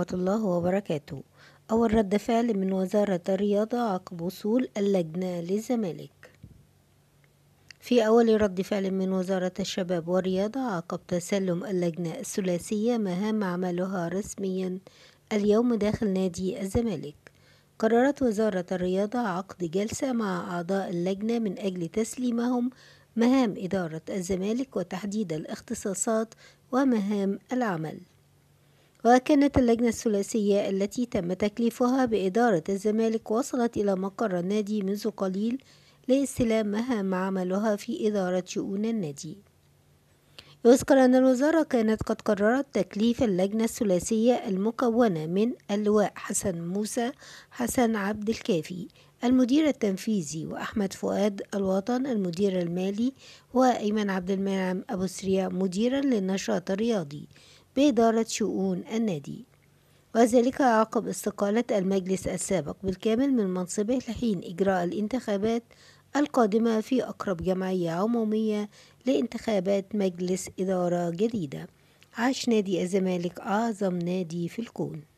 ورحمة الله وبركاته أول رد فعل من وزارة الرياضة عقب وصول اللجنة للزمالك في أول رد فعل من وزارة الشباب والرياضة عقب تسلم اللجنة الثلاثية مهام عملها رسميا اليوم داخل نادي الزمالك قررت وزارة الرياضة عقد جلسة مع أعضاء اللجنة من أجل تسليمهم مهام إدارة الزمالك وتحديد الاختصاصات ومهام العمل وكانت اللجنة الثلاثية التي تم تكليفها بإدارة الزمالك وصلت إلى مقر النادي منذ قليل لاستلام مهام عملها في إدارة شؤون النادي يذكر أن الوزارة كانت قد قررت تكليف اللجنة الثلاثية المكونة من اللواء حسن موسى حسن عبد الكافي المدير التنفيذي وأحمد فؤاد الوطن المدير المالي وأيمن عبد المنعم أبو سريع مديرا للنشاط الرياضي بإدارة شؤون النادي وذلك عقب استقالة المجلس السابق بالكامل من منصبه لحين إجراء الانتخابات القادمة في أقرب جمعية عمومية لانتخابات مجلس إدارة جديدة عاش نادي الزمالك أعظم نادي في الكون